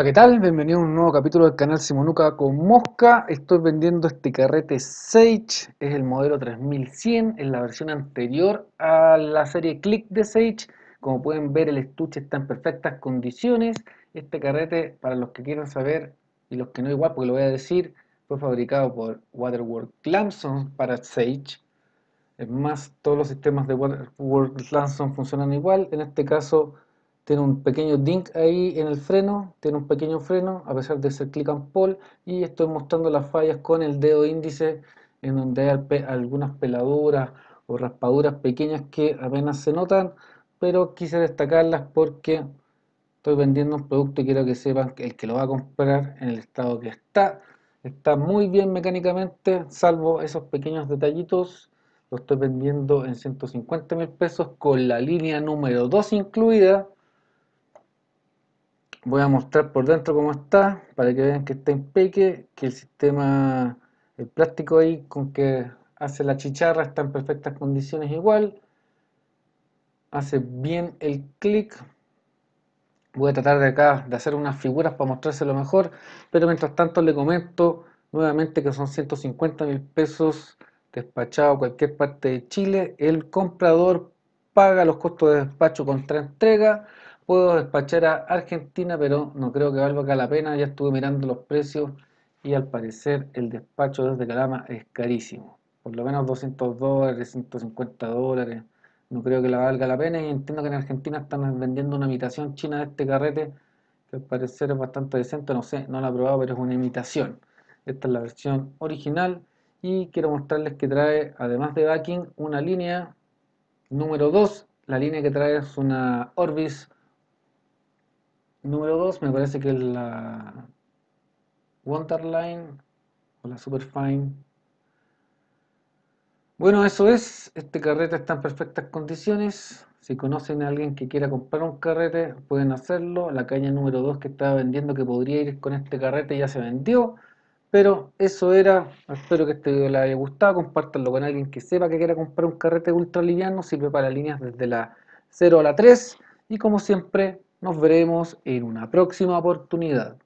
Hola, ¿qué tal? Bienvenido a un nuevo capítulo del canal Simonuca con Mosca. Estoy vendiendo este carrete Sage, es el modelo 3100, es la versión anterior a la serie Click de Sage. Como pueden ver, el estuche está en perfectas condiciones. Este carrete, para los que quieran saber y los que no igual, porque lo voy a decir, fue fabricado por Waterworld Clamson para Sage. Es más, todos los sistemas de Waterworld Clamson funcionan igual. En este caso, tiene un pequeño dink ahí en el freno, tiene un pequeño freno a pesar de ser click and pull y estoy mostrando las fallas con el dedo índice en donde hay algunas peladuras o raspaduras pequeñas que apenas se notan pero quise destacarlas porque estoy vendiendo un producto y quiero que sepan que el que lo va a comprar en el estado que está está muy bien mecánicamente salvo esos pequeños detallitos lo estoy vendiendo en 150 mil pesos con la línea número 2 incluida voy a mostrar por dentro cómo está para que vean que está peque que el sistema el plástico ahí con que hace la chicharra está en perfectas condiciones igual hace bien el clic voy a tratar de acá de hacer unas figuras para mostrárselo mejor pero mientras tanto le comento nuevamente que son 150 mil pesos despachado a cualquier parte de Chile el comprador paga los costos de despacho contra entrega Puedo despachar a Argentina, pero no creo que valga la pena. Ya estuve mirando los precios y al parecer el despacho desde Calama es carísimo. Por lo menos 200 dólares, 150 dólares. No creo que la valga la pena y entiendo que en Argentina están vendiendo una imitación china de este carrete que al parecer es bastante decente. No sé, no la he probado, pero es una imitación. Esta es la versión original y quiero mostrarles que trae, además de backing, una línea número 2. La línea que trae es una Orbis Número 2, me parece que la Wonderline o la Superfine. Bueno, eso es. Este carrete está en perfectas condiciones. Si conocen a alguien que quiera comprar un carrete, pueden hacerlo. La caña número 2 que estaba vendiendo que podría ir con este carrete ya se vendió. Pero eso era, espero que este video les haya gustado, compártanlo con alguien que sepa que quiera comprar un carrete liviano. sirve para líneas desde la 0 a la 3 y como siempre nos veremos en una próxima oportunidad.